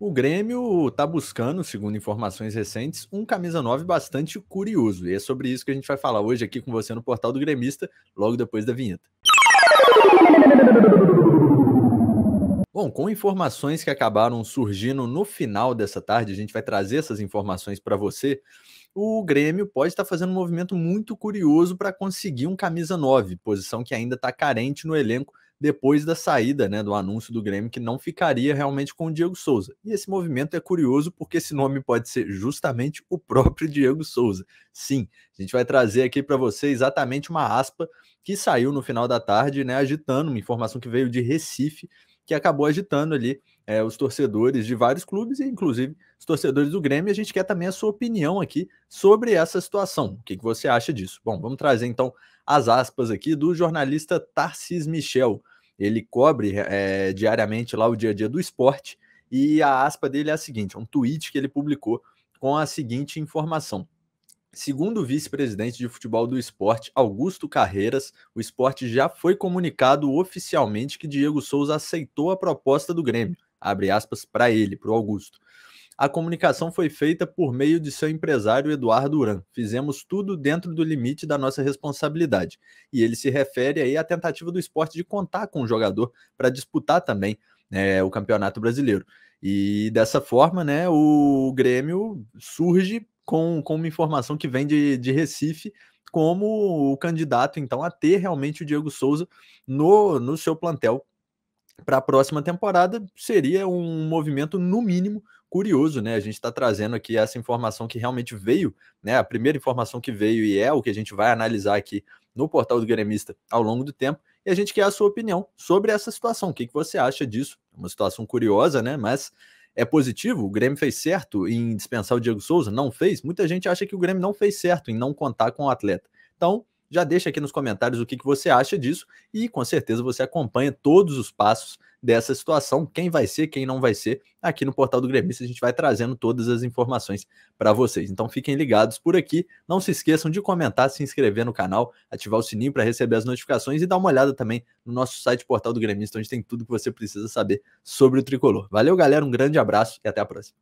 O Grêmio está buscando, segundo informações recentes, um camisa 9 bastante curioso. E é sobre isso que a gente vai falar hoje aqui com você no Portal do Gremista, logo depois da vinheta. Bom, com informações que acabaram surgindo no final dessa tarde, a gente vai trazer essas informações para você. O Grêmio pode estar fazendo um movimento muito curioso para conseguir um camisa 9, posição que ainda está carente no elenco depois da saída né, do anúncio do Grêmio que não ficaria realmente com o Diego Souza. E esse movimento é curioso porque esse nome pode ser justamente o próprio Diego Souza. Sim, a gente vai trazer aqui para você exatamente uma aspa que saiu no final da tarde, né, agitando uma informação que veio de Recife, que acabou agitando ali é, os torcedores de vários clubes, e inclusive os torcedores do Grêmio, e a gente quer também a sua opinião aqui sobre essa situação. O que, que você acha disso? Bom, vamos trazer então as aspas aqui do jornalista Tarcis Michel. Ele cobre é, diariamente lá o dia a dia do esporte, e a aspa dele é a seguinte: é um tweet que ele publicou com a seguinte informação. Segundo o vice-presidente de futebol do esporte, Augusto Carreiras, o esporte já foi comunicado oficialmente que Diego Souza aceitou a proposta do Grêmio abre aspas, para ele, para o Augusto. A comunicação foi feita por meio de seu empresário Eduardo Duran. Fizemos tudo dentro do limite da nossa responsabilidade. E ele se refere aí à tentativa do esporte de contar com o jogador para disputar também né, o Campeonato Brasileiro. E dessa forma, né, o Grêmio surge com, com uma informação que vem de, de Recife como o candidato, então, a ter realmente o Diego Souza no, no seu plantel para a próxima temporada seria um movimento, no mínimo, curioso, né? A gente está trazendo aqui essa informação que realmente veio, né? A primeira informação que veio e é o que a gente vai analisar aqui no portal do Gremista ao longo do tempo. E a gente quer a sua opinião sobre essa situação. O que, que você acha disso? É uma situação curiosa, né? Mas é positivo? O Grêmio fez certo em dispensar o Diego Souza? Não fez? Muita gente acha que o Grêmio não fez certo em não contar com o atleta. Então, já deixa aqui nos comentários o que, que você acha disso e com certeza você acompanha todos os passos dessa situação, quem vai ser, quem não vai ser, aqui no Portal do Gremista a gente vai trazendo todas as informações para vocês. Então fiquem ligados por aqui, não se esqueçam de comentar, se inscrever no canal, ativar o sininho para receber as notificações e dar uma olhada também no nosso site Portal do Gremista, onde tem tudo que você precisa saber sobre o tricolor. Valeu, galera, um grande abraço e até a próxima.